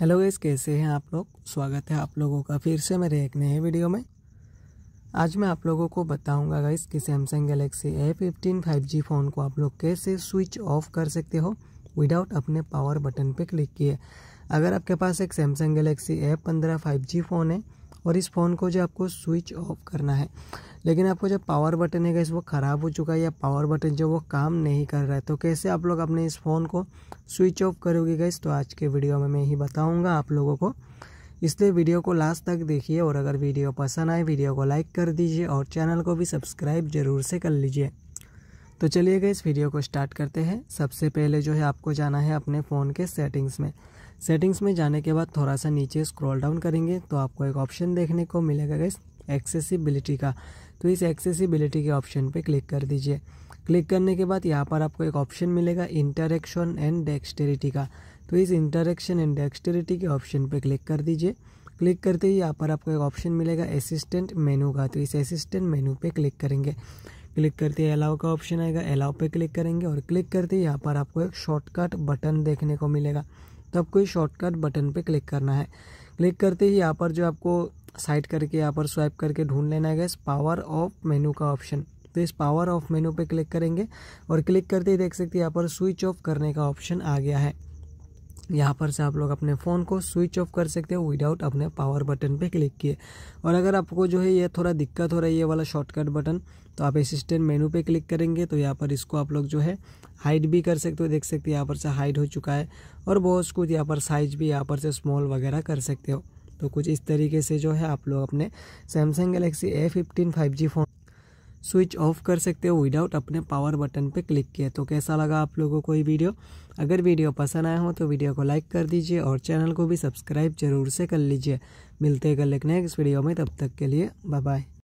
hello guys कैसे हैं आप लोग स्वागत है आप लोगों का फिर से मेरे एक नए वीडियो में आज मैं आप लोगों को बताऊंगा गाइस कि Samsung Galaxy A fifteen five G phone को आप लोग कैसे स्विच ऑफ कर सकते हो विदाउट अपने पावर बटन पे क्लिक किए अगर आपके पास एक सैमसंग गैलेक्सी ए पंद्रह फाइव जी फ़ोन है और इस फ़ोन को जो आपको स्विच ऑफ करना है लेकिन आपको जो पावर बटन है गैस वो ख़राब हो चुका है या पावर बटन जो वो काम नहीं कर रहा है तो कैसे आप लोग अपने इस फ़ोन को स्विच ऑफ करोगे गैस तो आज के वीडियो में मैं ही बताऊँगा आप लोगों को इसलिए वीडियो को लास्ट तक देखिए और अगर वीडियो पसंद आए वीडियो को लाइक कर दीजिए और चैनल को भी सब्सक्राइब ज़रूर से कर लीजिए तो चलिए गए इस वीडियो को स्टार्ट करते हैं सबसे पहले जो है आपको जाना है अपने फ़ोन के सेटिंग्स में सेटिंग्स में जाने के बाद थोड़ा सा नीचे स्क्रॉल डाउन करेंगे तो आपको एक ऑप्शन देखने को मिलेगा गैस एक्सेसिबिलिटी का तो इस एक्सेसिबिलिटी के ऑप्शन पे क्लिक कर दीजिए क्लिक करने के बाद यहाँ पर आपको एक ऑप्शन मिलेगा इंटरेक्शन एंड डेक्सटेरिटी का तो इस इंटरेक्शन एंड डेक्सटेरिटी के ऑप्शन पर क्लिक कर दीजिए क्लिक करते ही यहाँ पर आपको एक ऑप्शन मिलेगा असिस्टेंट मेनू का तो इस असिस्टेंट मेनू पर क्लिक करेंगे क्लिक करते ही अलाउ का ऑप्शन आएगा अलाउ पे क्लिक करेंगे और क्लिक करते ही यहाँ पर आपको एक शॉर्टकट बटन देखने को मिलेगा तो आपको शॉर्टकट बटन पर क्लिक करना है क्लिक करते ही यहाँ पर जो आपको साइड करके यहाँ पर स्वाइप करके ढूंढ लेना है गैस पावर ऑफ मेनू का ऑप्शन तो इस पावर ऑफ मेनू पे क्लिक करेंगे और क्लिक करते ही देख सकते हैं यहाँ पर स्विच ऑफ करने का ऑप्शन आ गया है यहाँ पर से आप लोग अपने फ़ोन को स्विच ऑफ कर सकते हो विदाउट अपने पावर बटन पे क्लिक किए और अगर आपको जो है ये थोड़ा दिक्कत हो रही है ये वाला शॉर्टकट बटन तो आप असिस्टेंट मेनू पे क्लिक करेंगे तो यहाँ पर इसको आप लोग जो है हाइड भी कर सकते हो देख सकते हो यहाँ पर से हाइड हो चुका है और बहुत कुछ यहाँ पर साइज भी यहाँ पर से स्मॉल वगैरह कर सकते हो तो कुछ इस तरीके से जो है आप लोग अपने Samsung Galaxy A fifteen five G phone switch off कर सकते हो विदाउट अपने पावर बटन पे क्लिक किए तो कैसा लगा आप लोगों को ये वीडियो अगर वीडियो पसंद आया हो तो वीडियो को लाइक कर दीजिए और चैनल को भी सब्सक्राइब जरूर से कर लीजिए मिलते हैं कल एक नेक्स्ट वीडियो में तब तक के लिए बाय बाय